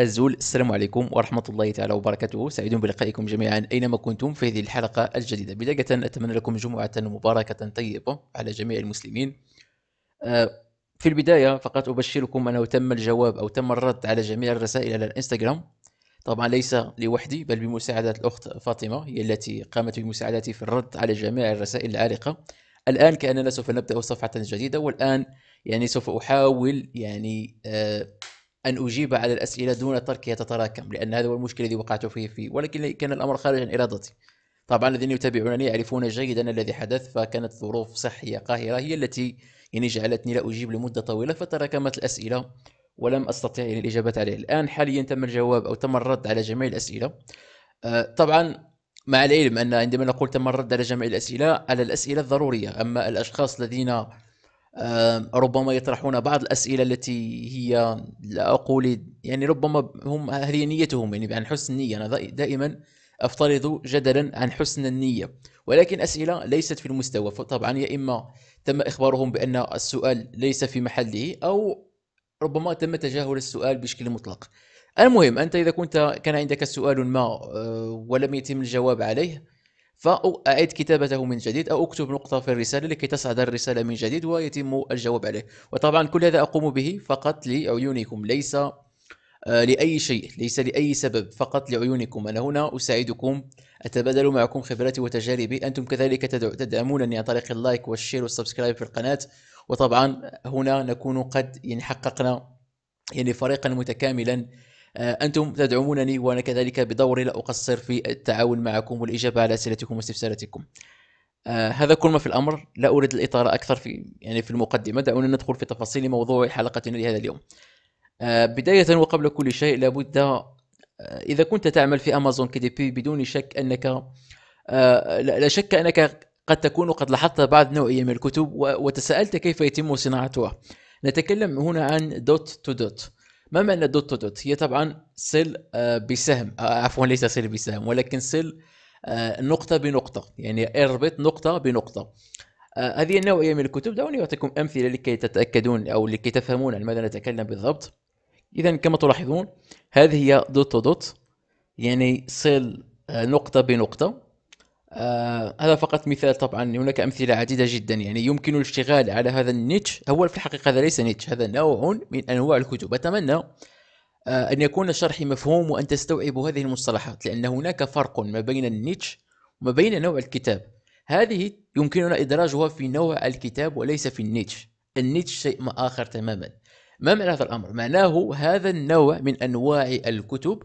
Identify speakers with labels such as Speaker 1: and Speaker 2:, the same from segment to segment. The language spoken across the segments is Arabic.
Speaker 1: الزول السلام عليكم ورحمة الله تعالى وبركاته سعيد بلقائكم جميعا أينما كنتم في هذه الحلقة الجديدة بداية أتمنى لكم جمعة مباركة طيبة على جميع المسلمين آه، في البداية فقط أبشركم أنه تم الجواب أو تم الرد على جميع الرسائل على الإنستغرام طبعا ليس لوحدي بل بمساعدة الأخت فاطمة هي التي قامت بمساعدتي في الرد على جميع الرسائل العالقة الآن كأننا سوف نبدأ صفحة جديدة والآن يعني سوف أحاول يعني آه أن أجيب على الأسئلة دون تركها تتراكم لأن هذا هو المشكل الذي وقعت فيه فيه ولكن كان الأمر خارج عن إرادتي طبعا الذين يتابعونني يعرفون جيدا الذي حدث فكانت ظروف صحية قاهرة هي التي يعني جعلتني لا أجيب لمدة طويلة فتراكمت الأسئلة ولم أستطيع يعني الإجابة عليه الآن حاليا تم الجواب أو تم الرد على جميع الأسئلة آه، طبعا مع العلم أن عندما نقول تم الرد على جميع الأسئلة على الأسئلة الضرورية أما الأشخاص الذين ربما يطرحون بعض الاسئله التي هي لا اقول يعني ربما هم هذه نيتهم يعني عن حسن النيه انا دائما افترض جدلا عن حسن النيه ولكن اسئله ليست في المستوى فطبعا يا اما تم اخبارهم بان السؤال ليس في محله او ربما تم تجاهل السؤال بشكل مطلق المهم انت اذا كنت كان عندك سؤال ما آه، ولم يتم الجواب عليه فأعيد كتابته من جديد أو أكتب نقطة في الرسالة لكي تصعد الرسالة من جديد ويتم الجواب عليه وطبعا كل هذا أقوم به فقط لعيونكم ليس آه، لأي شيء ليس لأي سبب فقط لعيونكم أنا هنا أساعدكم أتبادل معكم خبراتي وتجاربي أنتم كذلك تدعمونني عن طريق اللايك والشير والسبسكرايب في القناة وطبعا هنا نكون قد يعني حققنا يعني فريقا متكاملا آه، أنتم تدعمونني وأنا كذلك بدوري لا أقصر في التعاون معكم والإجابة على أسئلتكم واستفساراتكم آه، هذا كل ما في الأمر لا أريد الإطالة أكثر في يعني في المقدمة دعونا ندخل في تفاصيل موضوع حلقتنا لهذا اليوم آه، بداية وقبل كل شيء لابد إذا كنت تعمل في أمازون كي دي بي بدون شك أنك لا شك أنك قد تكون قد لاحظت بعض نوعية من الكتب وتساءلت كيف يتم صناعتها نتكلم هنا عن دوت تو دوت ما معنى دوت تو دوت هي طبعا سيل آه، بسهم آه، عفوا ليس سيل بسهم ولكن سيل آه، نقطة بنقطة يعني اربط نقطة بنقطة هذه النوعية من الكتب دعوني أعطيكم أمثلة لكي تتأكدون أو لكي تفهمون عن ماذا نتكلم بالضبط إذا كما تلاحظون هذه هي دوت تو دوت يعني سيل نقطة بنقطة آه هذا فقط مثال طبعا هناك أمثلة عديدة جدا يعني يمكن الاشتغال على هذا النيتش هو في الحقيقة هذا ليس نيتش هذا نوع من أنواع الكتب أتمنى آه أن يكون شرحي مفهوم وأن تستوعبوا هذه المصطلحات لأن هناك فرق ما بين النيتش وما بين نوع الكتاب هذه يمكننا إدراجها في نوع الكتاب وليس في النيتش النيتش شيء ما آخر تماما ما معنى هذا الأمر؟ معناه هذا النوع من أنواع الكتب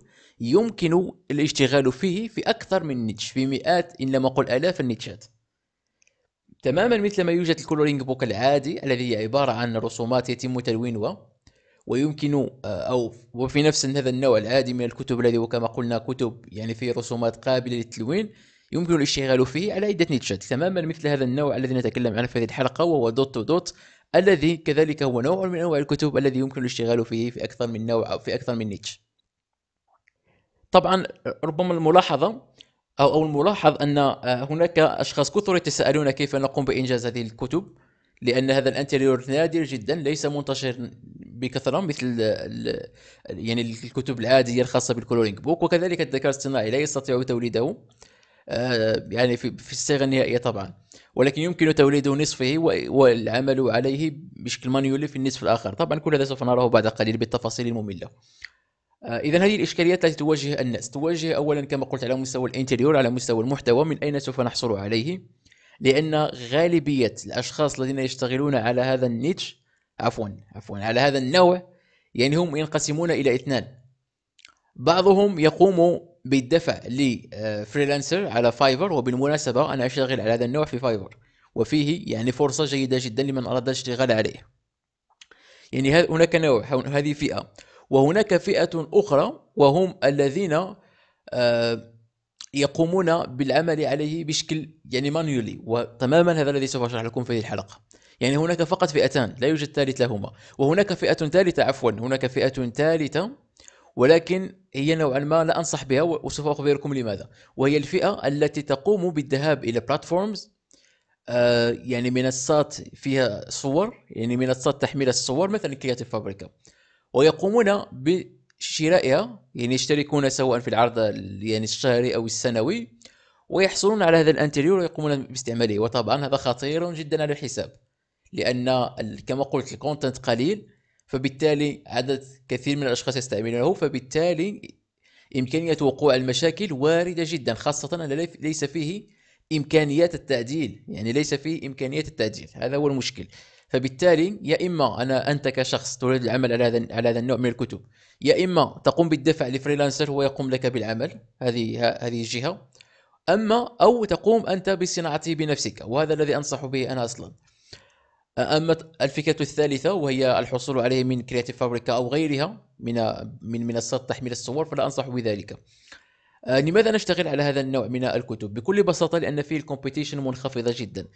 Speaker 1: يمكن الاشتغال فيه في أكثر من نيتش في مئات إن لم أقل آلاف النيتشات تماما مثل ما يوجد الكولورينج بوك العادي الذي هي عبارة عن رسومات يتم تلوينها ويمكن آه، أو وفي نفس هذا النوع العادي من الكتب الذي وكما قلنا كتب يعني فيه رسومات قابلة للتلوين يمكن الاشتغال فيه على عدة نيتشات تماما مثل هذا النوع الذي نتكلم عنه في هذه الحلقة وهو دوت تو دوت الذي كذلك هو نوع من أنواع الكتب الذي يمكن الاشتغال فيه في أكثر من نوع أو في أكثر من نيتش طبعا ربما الملاحظه او او الملاحظ ان آه، هناك اشخاص كثر يتساءلون كيف نقوم بانجاز هذه الكتب لان هذا الانتيريور نادر جدا ليس منتشر بكثره مثل الـ يعني الكتب العاديه الخاصه بالكولورينج بوك وكذلك الذكاء الاصطناعي لا يستطيع توليده آه، يعني في الصيغه النهائيه طبعا ولكن يمكن توليد نصفه والعمل عليه بشكل مانيولي في النصف الاخر طبعا كل هذا سوف نراه بعد قليل بالتفاصيل الممله آه، اذا هذه الاشكاليات التي تواجه الناس تواجه اولا كما قلت على مستوى الانتريور على مستوى المحتوى من اين سوف نحصل عليه لان غالبيه الاشخاص الذين يشتغلون على هذا النيتش عفوا عفوا على هذا النوع يعني هم ينقسمون الى اثنان بعضهم يقوم بالدفع لفريلانسر على فايفر وبالمناسبة أنا أشتغل على هذا النوع في فايفر وفيه يعني فرصة جيدة جدا لمن أراد الاشتغال عليه يعني هناك نوع هذه فئة وهناك فئة أخرى وهم الذين آه، يقومون بالعمل عليه بشكل يعني مانيولي وتماما هذا الذي سوف أشرح لكم في هذه الحلقة يعني هناك فقط فئتان لا يوجد ثالث لهما وهناك فئة ثالثة عفوا هناك فئة ثالثة ولكن هي نوعا ما لا أنصح بها وسوف أخبركم لماذا وهي الفئة التي تقوم بالذهاب إلى بلاتفورمز آه، يعني منصات فيها صور يعني منصات تحميل الصور مثلا كرياتيف فابريكا ويقومون بشرائها يعني يشتركون سواء في العرض يعني الشهري أو السنوي ويحصلون على هذا الانتريور ويقومون باستعماله وطبعا هذا خطير جدا على الحساب لأن كما قلت الكونتنت قليل فبالتالي عدد كثير من الأشخاص يستعملونه فبالتالي إمكانية وقوع المشاكل واردة جدا خاصة أن ليس فيه إمكانيات التعديل يعني ليس فيه امكانيات التعديل هذا هو المشكل فبالتالي يا اما انا انت كشخص تريد العمل على هذا على هذا النوع من الكتب يا اما تقوم بالدفع لفريلانسر هو يقوم لك بالعمل هذه هذه الجهه اما او تقوم انت بصناعته بنفسك وهذا الذي انصح به انا اصلا اما الفكره الثالثه وهي الحصول عليه من كرياتيف فابريكا او غيرها من من منصات تحميل الصور فلا انصح بذلك آه، لماذا نشتغل على هذا النوع من الكتب؟ بكل بساطة لأن فيه الكومبيتيشن منخفضة جدا.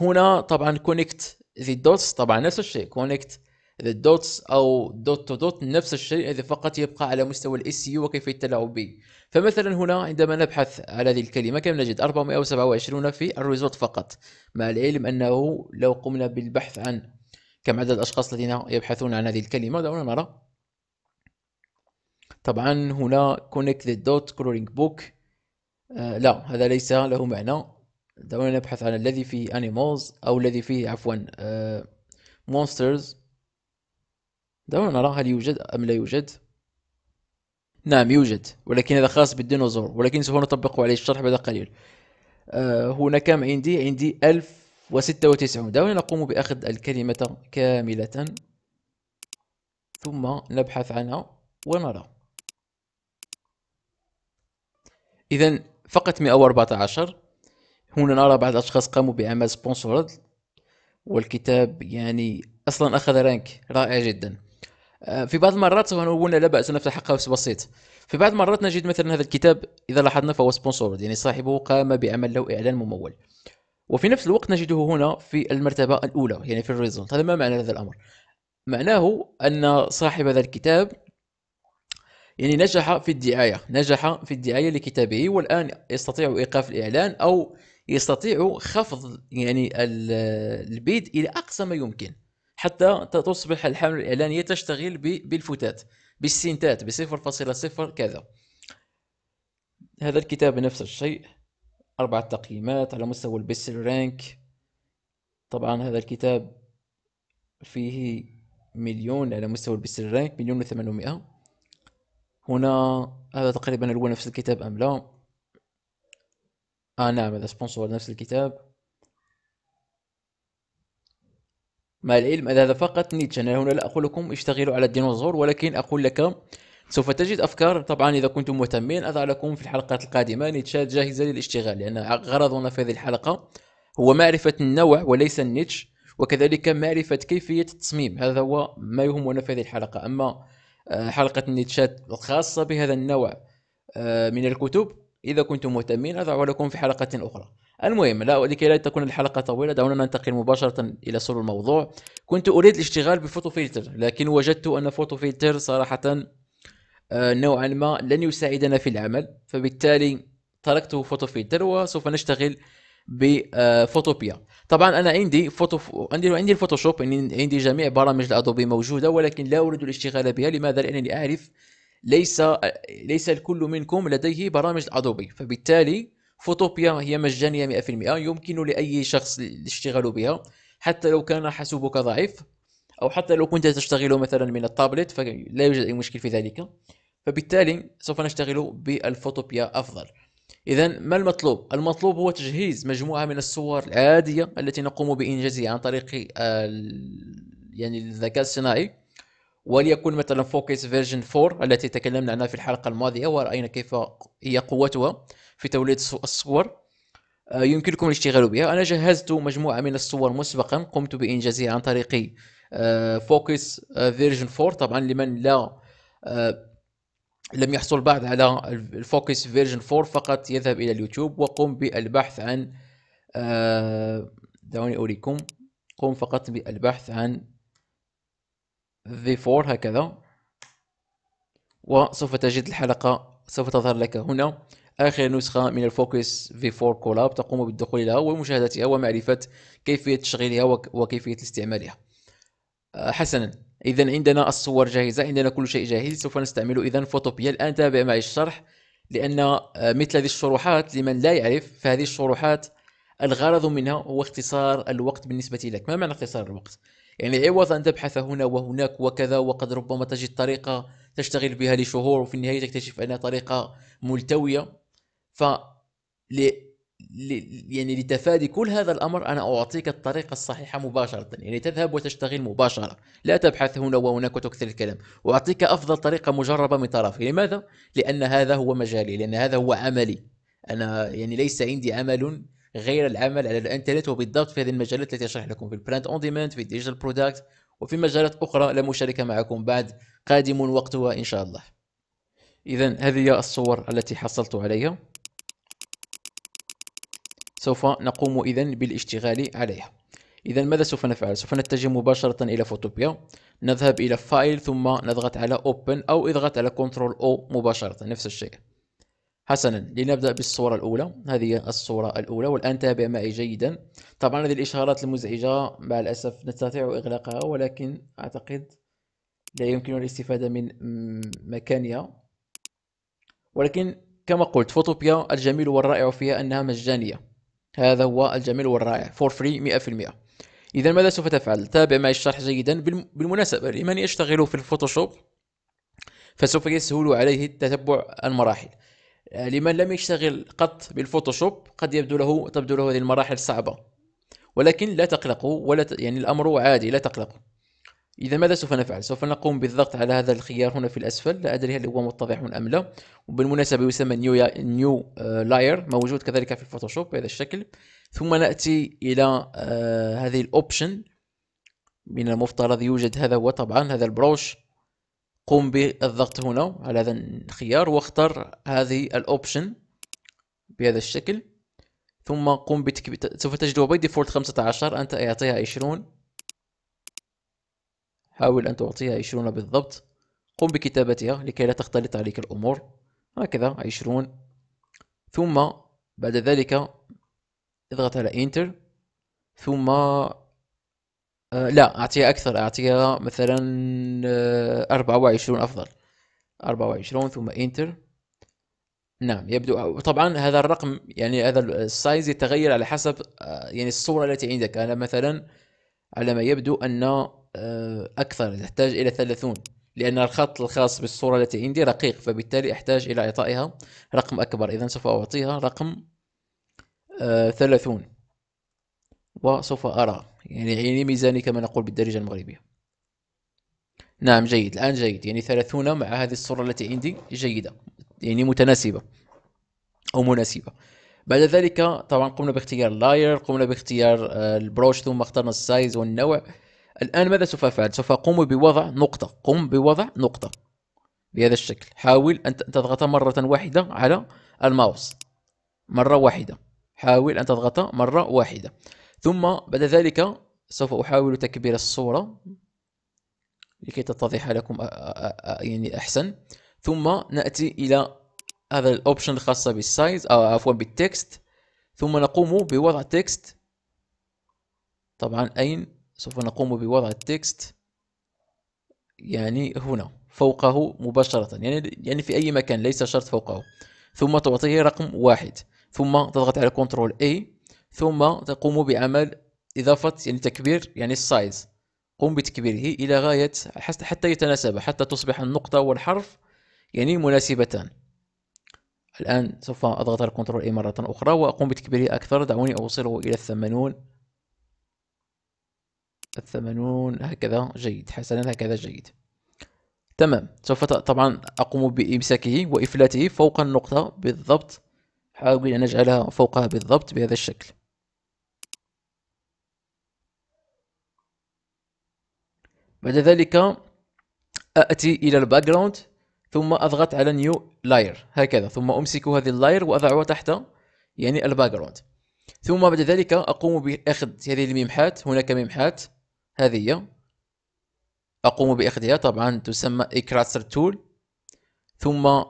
Speaker 1: هنا طبعا كونكت ذا دوتس طبعا نفس الشيء كونكت ذا دوتس او دوت تو دوت نفس الشيء اذا فقط يبقى على مستوى الاس يو وكيف يتلاعب به فمثلا هنا عندما نبحث على هذه الكلمه كم نجد 427 في الريزولت فقط مع العلم انه لو قمنا بالبحث عن كم عدد الاشخاص الذين يبحثون عن هذه الكلمه دعونا نرى طبعا هنا كونكت ذا دوت كلورينج بوك لا هذا ليس له معنى دعونا نبحث عن الذي فيه animals أو الذي فيه عفوا uh, monsters دعونا نرى هل يوجد أم لا يوجد نعم يوجد ولكن هذا خاص بالديناصور ولكن سوف نطبق عليه الشرح بعد قليل آه، هنا كم عندي عندي 1096 دعونا نقوم بأخذ الكلمة كاملة ثم نبحث عنها ونرى إذا فقط 114 هنا نرى بعض الأشخاص قاموا بعمل سبونسورد والكتاب يعني أصلا أخذ رانك رائع جدا آه، في بعض المرات هنا لا بأس نفتح قوس بسيط في بعض المرات نجد مثلا هذا الكتاب إذا لاحظنا فهو سبونسورد يعني صاحبه قام بعمل له إعلان ممول وفي نفس الوقت نجده هنا في المرتبة الأولى يعني في الريزلت هذا ما معنى هذا الأمر معناه أن صاحب هذا الكتاب يعني نجح في الدعاية نجح في الدعاية لكتابه والآن يستطيع إيقاف الإعلان أو يستطيع خفض يعني البيد الى اقصى ما يمكن حتى تصبح الحمله الاعلانيه تشتغل بالفتات بالسنتات ب 0.0 كذا هذا الكتاب نفس الشيء أربع تقييمات على مستوى البيسل رانك طبعا هذا الكتاب فيه مليون على مستوى البيسل رانك مليون وثمانمائة هنا هذا تقريبا هو نفس الكتاب أم لا اه نعم سبونسور نفس الكتاب مع العلم هذا فقط نيتشه أنا هنا لا أقول لكم اشتغلوا على الديناصور ولكن أقول لك سوف تجد أفكار طبعا إذا كنتم مهتمين أضع لكم في الحلقات القادمة نيتشه جاهزة للاشتغال لأن غرضنا في هذه الحلقة هو معرفة النوع وليس النيتش وكذلك معرفة كيفية التصميم هذا هو ما يهمنا في هذه الحلقة أما آه، حلقة النيتشات الخاصة بهذا النوع آه، من الكتب إذا كنتم مهتمين أضعه لكم في حلقة أخرى المهم لا لكي لا تكون الحلقة طويلة دعونا ننتقل مباشرة إلى صلب الموضوع كنت أريد الاشتغال بفوتو فلتر لكن وجدت أن فوتو فلتر صراحة آه، نوعا ما لن يساعدنا في العمل فبالتالي تركت فوتو فلتر وسوف نشتغل بفوتوبيا آه، طبعا انا عندي فوتو عندي عندي الفوتوشوب عندي جميع برامج الادوبي موجوده ولكن لا اريد الاشتغال بها لماذا لانني اعرف ليس ليس الكل منكم لديه برامج ادوبي فبالتالي فوتوبيا هي مجانيه 100% يمكن لاي شخص الاشتغال بها حتى لو كان حاسوبك ضعيف او حتى لو كنت تشتغل مثلا من التابلت فلا يوجد اي مشكل في ذلك فبالتالي سوف نشتغل بالفوتوبيا افضل اذا ما المطلوب المطلوب هو تجهيز مجموعه من الصور العاديه التي نقوم بانجازها عن طريق يعني الذكاء الصناعي وليكن مثلا فوكس فيرجن 4 التي تكلمنا عنها في الحلقه الماضيه وراينا كيف هي قوتها في توليد الصور آه، يمكنكم الاشتغال بها انا جهزت مجموعه من الصور مسبقا قمت بانجازها عن طريق فوكس فيرجن 4 طبعا لمن لا آه، لم يحصل بعد على الفوكس فيرجن 4 فقط يذهب الى اليوتيوب وقم بالبحث عن آه، دعوني اريكم قم فقط بالبحث عن v 4 هكذا وسوف تجد الحلقة سوف تظهر لك هنا آخر نسخة من الفوكس V4 كولاب تقوم بالدخول لها ومشاهدتها ومعرفة كيفية تشغيلها وكيفية استعمالها آه، حسنا إذا عندنا الصور جاهزة عندنا كل شيء جاهز سوف نستعمل إذا فوتوبيا الآن تابع معي الشرح لأن آه، مثل هذه الشروحات لمن لا يعرف فهذه الشروحات الغرض منها هو اختصار الوقت بالنسبة لك ما معنى اختصار الوقت؟ يعني عوض أن تبحث هنا وهناك وكذا وقد ربما تجد طريقة تشتغل بها لشهور وفي النهاية تكتشف أنها طريقة ملتوية ف يعني لتفادي كل هذا الامر انا اعطيك الطريقه الصحيحه مباشره يعني تذهب وتشتغل مباشره لا تبحث هنا وهناك وتكثر الكلام واعطيك افضل طريقه مجربه من طرفي يعني لماذا لان هذا هو مجالي لان هذا هو عملي انا يعني ليس عندي عمل غير العمل على الانترنت وبالضبط في هذه المجالات التي اشرح لكم في البراند اون ديماند في الديجيتال برودكت وفي مجالات اخرى لم مشاركه معكم بعد قادم وقتها ان شاء الله اذا هذه هي الصور التي حصلت عليها سوف نقوم اذا بالاشتغال عليها إذا ماذا سوف نفعل؟ سوف نتجه مباشرة إلى فوتوبيا نذهب إلى فايل ثم نضغط على اوبن أو اضغط على كنترول او مباشرة نفس الشيء حسنا لنبدأ بالصورة الأولى هذه الصورة الأولى والآن تابع معي جيدا طبعا هذه الإشهارات المزعجة مع الأسف نستطيع إغلاقها ولكن أعتقد لا يمكن الاستفادة من مكانها ولكن كما قلت فوتوبيا الجميل والرائع فيها أنها مجانية هذا هو الجميل والرائع فور فري 100% إذا ماذا سوف تفعل؟ تابع معي الشرح جيدا بالمناسبة لمن يشتغل في الفوتوشوب فسوف يسهل عليه تتبع المراحل آه، لمن لم يشتغل قط بالفوتوشوب قد يبدو له تبدو له هذه المراحل صعبة ولكن لا تقلقوا ولا ت... يعني الأمر عادي لا تقلقوا إذا ماذا سوف نفعل؟ سوف نقوم بالضغط على هذا الخيار هنا في الأسفل لا أدري هل هو متضح أم لا وبالمناسبة يسمى نيو نيو لاير موجود كذلك في الفوتوشوب بهذا الشكل ثم نأتي إلى آه، هذه الأوبشن من المفترض يوجد هذا هو طبعا هذا البروش قم بالضغط هنا على هذا الخيار واختر هذه الاوبشن بهذا الشكل ثم قم بتكبير سوف تجدها باي ديفولت 15 انت اعطيها 20 حاول ان تعطيها 20 بالضبط قم بكتابتها لكي لا تختلط عليك الامور هكذا 20 ثم بعد ذلك اضغط على انتر ثم آه، لا اعطيها اكثر اعطيها مثلا آه، أربعة وعشرون افضل أربعة وعشرون ثم انتر نعم يبدو طبعا هذا الرقم يعني هذا السايز يتغير على حسب آه، يعني الصورة التي عندك أنا مثلا على ما يبدو أن أكثر تحتاج إلى 30 لأن الخط الخاص بالصورة التي عندي رقيق فبالتالي أحتاج إلى إعطائها رقم أكبر إذا سوف أعطيها رقم 30 وسوف أرى يعني عيني ميزاني كما نقول بالدرجة المغربية نعم جيد الآن جيد يعني ثلاثون مع هذه الصورة التي عندي جيدة يعني متناسبة أو مناسبة بعد ذلك طبعا قمنا باختيار لاير قمنا باختيار آه، البروش ثم اخترنا السايز والنوع الآن ماذا سوف أفعل؟ سوف أقوم بوضع نقطة قم بوضع نقطة بهذا الشكل حاول أن تضغط مرة واحدة على الماوس مرة واحدة حاول أن تضغط مرة واحدة ثم بعد ذلك سوف أحاول تكبير الصورة لكي تتضح لكم يعني أحسن ثم نأتي إلى هذا الأوبشن الخاصة بالسايز أو عفوا بالتكست ثم نقوم بوضع تكست طبعا أين سوف نقوم بوضع التكست يعني هنا فوقه مباشرة يعني يعني في أي مكان ليس شرط فوقه ثم تعطيه رقم واحد ثم تضغط على كنترول A ثم تقوم بعمل إضافة يعني تكبير يعني السايز قم بتكبيره إلى غاية حتى يتناسب حتى تصبح النقطة والحرف يعني مناسبتان الآن سوف أضغط على الكنترول إي مرة أخرى وأقوم بتكبيره أكثر دعوني أوصله إلى الثمانون الثمانون هكذا جيد حسنا هكذا جيد تمام سوف طبعا أقوم بإمساكه وإفلاته فوق النقطة بالضبط حاول أن أجعلها فوقها بالضبط بهذا الشكل بعد ذلك آتي إلى الباك جراوند ثم أضغط على نيو لاير هكذا ثم أمسك هذه اللاير وأضعها تحت يعني الباك جراوند ثم بعد ذلك أقوم بأخذ هذه الممحات هناك ممحات هذه هي. أقوم بأخذها طبعا تسمى إكراسر تول ثم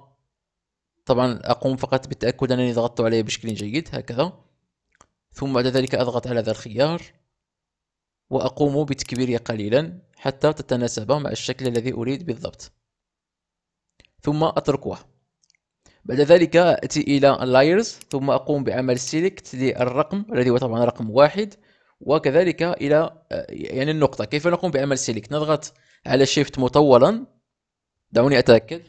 Speaker 1: طبعا أقوم فقط بالتأكد أنني ضغطت عليه بشكل جيد هكذا ثم بعد ذلك أضغط على هذا الخيار وأقوم بتكبيره قليلا حتى تتناسب مع الشكل الذي أريد بالضبط ثم أتركها بعد ذلك أتي إلى Layers ثم أقوم بعمل Select للرقم الذي هو طبعا رقم واحد وكذلك إلى يعني النقطة كيف نقوم بعمل Select نضغط على Shift مطولا دعوني أتأكد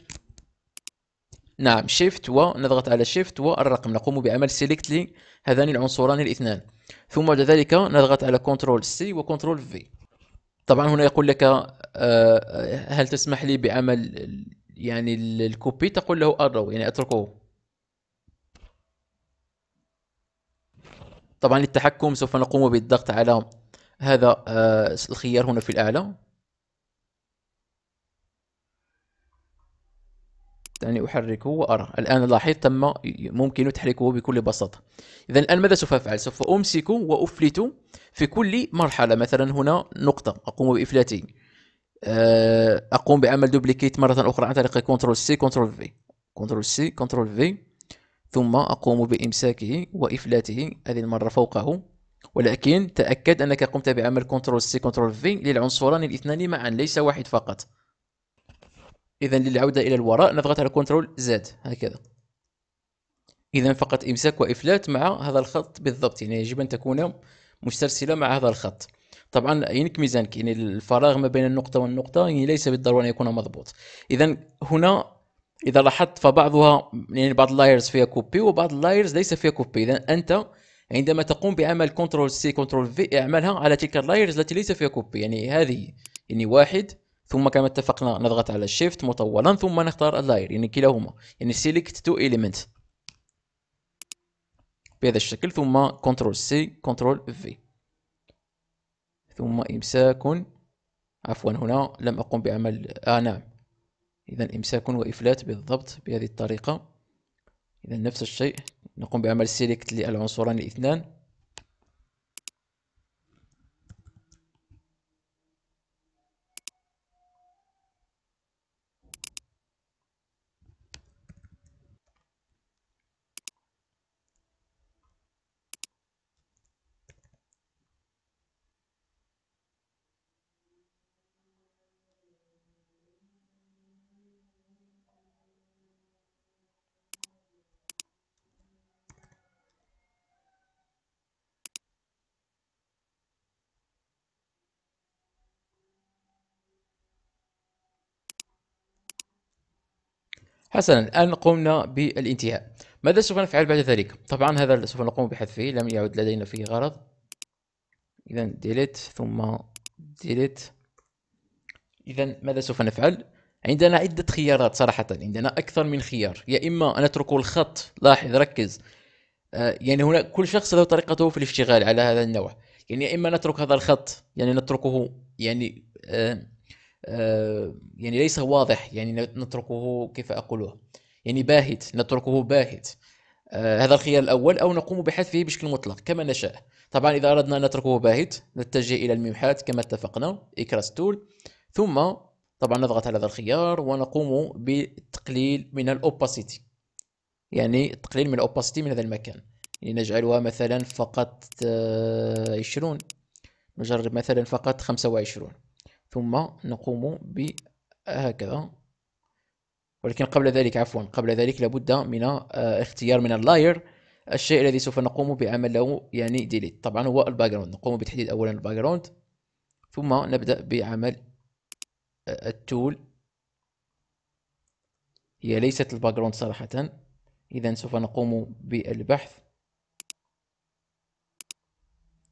Speaker 1: نعم Shift ونضغط على Shift والرقم نقوم بعمل Select لهذان العنصران الاثنان ثم بعد ذلك نضغط على Ctrl C و Ctrl V طبعا هنا يقول لك آه، آه، هل تسمح لي بعمل يعني الكوبي تقول له أرو يعني اتركه طبعا للتحكم سوف نقوم بالضغط على هذا آه، الخيار هنا في الأعلى دعني أحركه وأرى الآن لاحظ تم ممكن تحريكه بكل بساطة إذا الآن ماذا سوف أفعل سوف أمسك وأفلت في كل مرحلة مثلا هنا نقطة أقوم بإفلاته آه، أقوم بعمل دوبليكيت مرة أخرى عن طريق كنترول سي كنترول في كنترول سي كنترول في ثم أقوم بإمساكه وإفلاته هذه المرة فوقه ولكن تأكد أنك قمت بعمل كنترول سي كنترول في للعنصران الاثنان معا ليس واحد فقط إذا للعودة إلى الوراء نضغط على كنترول زد هكذا إذا فقط إمساك وإفلات مع هذا الخط بالضبط يعني يجب أن تكون مسترسلة مع هذا الخط طبعا ينك ميزانك يعني الفراغ ما بين النقطة والنقطة يعني ليس بالضرورة أن يكون مضبوط إذا هنا إذا لاحظت فبعضها يعني بعض اللايرز فيها كوبي وبعض اللايرز ليس فيها كوبي إذا أنت عندما تقوم بعمل كنترول سي كنترول في اعملها على تلك اللايرز التي ليس فيها كوبي يعني هذه يعني واحد ثم كما اتفقنا نضغط على شيفت مطولا ثم نختار اللاير يعني كلاهما يعني سيلكت تو إيليمنت بهذا الشكل ثم كنترول سي كنترول في ثم إمساك عفوا هنا لم أقم بعمل آه نعم إذا إمساك وإفلات بالضبط بهذه الطريقة إذا نفس الشيء نقوم بعمل سيلكت للعنصران الاثنان حسنا الآن قمنا بالانتهاء ماذا سوف نفعل بعد ذلك؟ طبعا هذا سوف نقوم بحذفه لم يعد لدينا فيه غرض إذا ديليت ثم ديليت إذا ماذا سوف نفعل؟ عندنا عدة خيارات صراحة عندنا أكثر من خيار يا إما أن نترك الخط لاحظ ركز آه يعني هنا كل شخص له طريقته في الاشتغال على هذا النوع يعني يا إما نترك هذا الخط يعني نتركه يعني آه آه، يعني ليس واضح يعني نتركه كيف أقوله يعني باهت نتركه باهت آه، هذا الخيار الأول أو نقوم بحذفه بشكل مطلق كما نشاء طبعا إذا أردنا أن نتركه باهت نتجه إلى الممحات كما اتفقنا إكراس تول ثم طبعا نضغط على هذا الخيار ونقوم بالتقليل من الأوباسيتي يعني التقليل من الأوباسيتي من هذا المكان يعني نجعلها مثلا فقط 20 آه، نجرب مثلا فقط 25 ثم نقوم بهكذا ولكن قبل ذلك عفوا قبل ذلك لابد من آه، اختيار من اللاير الشيء الذي سوف نقوم بعمل له يعني ديليت طبعا هو الباك جراوند نقوم بتحديد اولا الباك جراوند ثم نبدا بعمل آه، التول هي ليست الباك جراوند صراحه اذا سوف نقوم بالبحث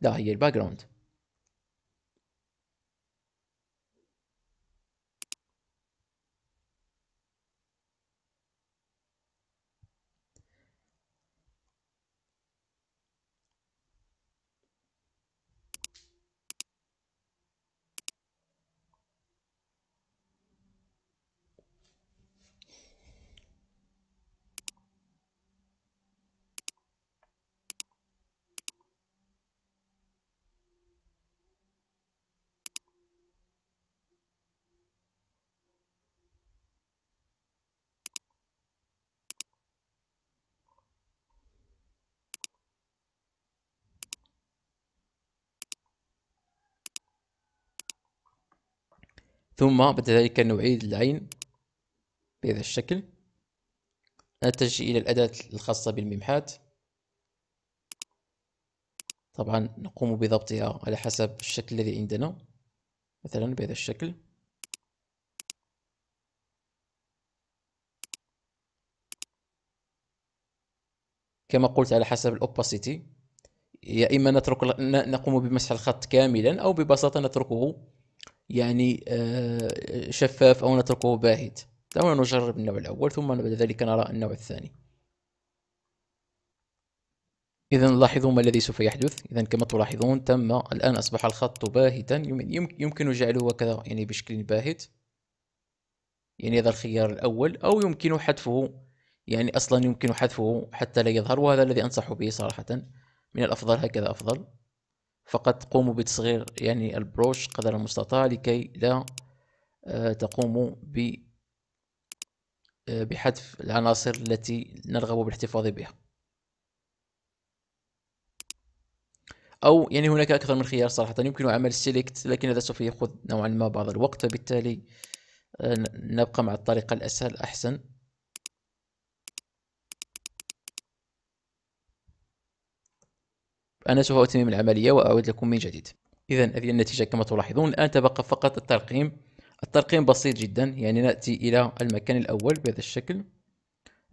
Speaker 1: لا هي الباك جراوند ثم بعد ذلك نعيد العين بهذا الشكل نتجه إلى الأداة الخاصة بالممحات طبعا نقوم بضبطها على حسب الشكل الذي عندنا مثلا بهذا الشكل كما قلت على حسب الاوباسيتي يا اما نترك نقوم بمسح الخط كاملا او ببساطه نتركه يعني آه، شفاف أو نتركه باهت دعونا نجرب النوع الأول ثم بعد ذلك نرى النوع الثاني إذا لاحظوا ما الذي سوف يحدث إذا كما تلاحظون تم الآن أصبح الخط باهتا يمكن جعله هكذا يعني بشكل باهت يعني هذا الخيار الأول أو يمكن حذفه يعني أصلا يمكن حذفه حتى لا يظهر وهذا الذي أنصح به صراحة من الأفضل هكذا أفضل فقط قوموا بتصغير يعني البروش قدر المستطاع لكي لا آه، تقوموا ب آه، بحذف العناصر التي نرغب بالاحتفاظ بها او يعني هناك اكثر من خيار صراحه يمكن عمل سيلكت لكن هذا سوف ياخذ نوعا ما بعض الوقت فبالتالي آه، نبقى مع الطريقه الاسهل احسن أنا سوف أتمم العملية وأعود لكم من جديد إذا هذه النتيجة كما تلاحظون الآن تبقى فقط الترقيم الترقيم بسيط جدا يعني نأتي إلى المكان الأول بهذا الشكل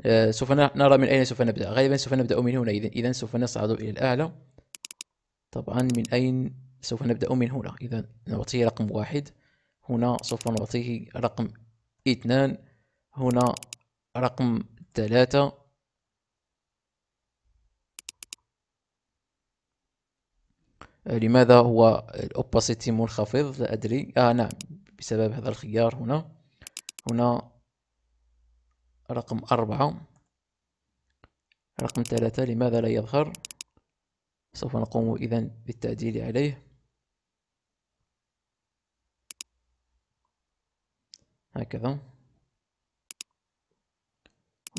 Speaker 1: آه سوف نرى من أين سوف نبدأ غالبا سوف نبدأ من هنا إذا سوف نصعد إلى الأعلى طبعا من أين سوف نبدأ من هنا إذا نعطيه رقم واحد هنا سوف نعطيه رقم اثنان هنا رقم ثلاثة آه، لماذا هو الاوباسيتي منخفض لا ادري اه نعم بسبب هذا الخيار هنا هنا رقم أربعة رقم ثلاثة لماذا لا يظهر سوف نقوم إذا بالتعديل عليه هكذا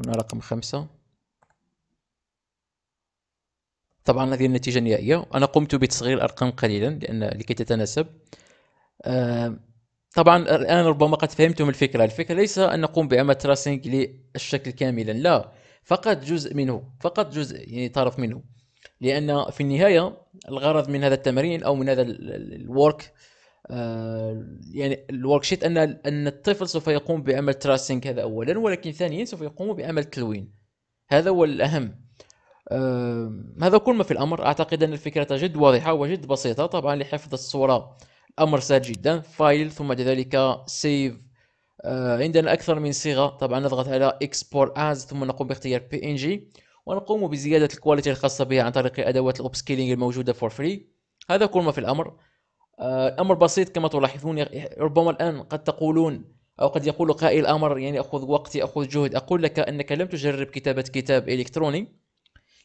Speaker 1: هنا رقم خمسة طبعا هذه النتيجة النهائية أنا قمت بتصغير الأرقام قليلا لأن لكي تتناسب طبعا الآن ربما قد فهمتم الفكرة الفكرة ليس أن نقوم بعمل تراسينج للشكل كاملا لا فقط جزء منه فقط جزء يعني طرف منه لأن في النهاية الغرض من هذا التمرين أو من هذا الورك آه، يعني الورك شيت أن أن الطفل سوف يقوم بعمل تراسينج هذا أولا ولكن ثانيا سوف يقوم بعمل تلوين هذا هو الأهم هذا كل ما في الأمر أعتقد أن الفكرة جد واضحة وجد بسيطة طبعا لحفظ الصورة الأمر سهل جدا فايل ثم بعد ذلك سيف آه، عندنا أكثر من صيغة طبعا نضغط على اكسبور از ثم نقوم باختيار بي ان جي ونقوم بزيادة الكواليتي الخاصة بها عن طريق أدوات الاوب سكيلينغ الموجودة فور فري هذا كل ما في الأمر الأمر آه، بسيط كما تلاحظون ربما الآن قد تقولون أو قد يقول قائل الأمر يعني أخذ وقت أخذ جهد أقول لك أنك لم تجرب كتابة كتاب إلكتروني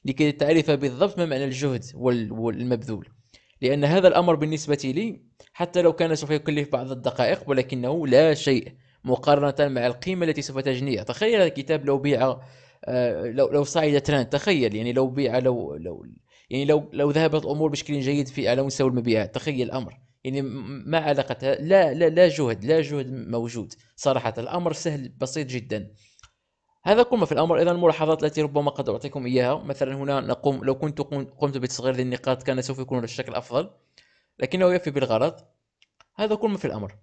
Speaker 1: لكي تعرف بالضبط ما معنى الجهد والمبذول لأن هذا الأمر بالنسبة لي حتى لو كان سوف يكلف بعض الدقائق ولكنه لا شيء مقارنة مع القيمة التي سوف تجنيها تخيل هذا الكتاب لو بيع آه، لو لو صعد ترند تخيل يعني لو بيع لو لو يعني لو لو ذهبت الامور بشكل جيد في على مستوى المبيعات تخيل الامر يعني ما علاقتها لا لا لا جهد لا جهد موجود صراحة الامر سهل بسيط جدا هذا كل ما في الأمر اذا الملاحظات التي ربما قد أعطيكم إياها مثلا هنا نقوم لو كنت قمت بتصغير ذي النقاط كان سوف يكون الشكل أفضل لكنه يفي بالغرض هذا كل ما في الأمر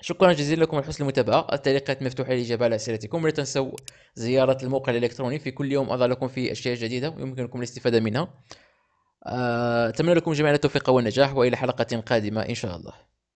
Speaker 1: شكرا جزيلا لكم على حسن المتابعة التعليقات مفتوحة للإجابة على أسئلتكم ولا تنسوا زيارة الموقع الإلكتروني في كل يوم أضع لكم فيه أشياء جديدة ويمكنكم الاستفادة منها آه، أتمنى لكم جميعا التوفيق والنجاح وإلى حلقة قادمة إن شاء الله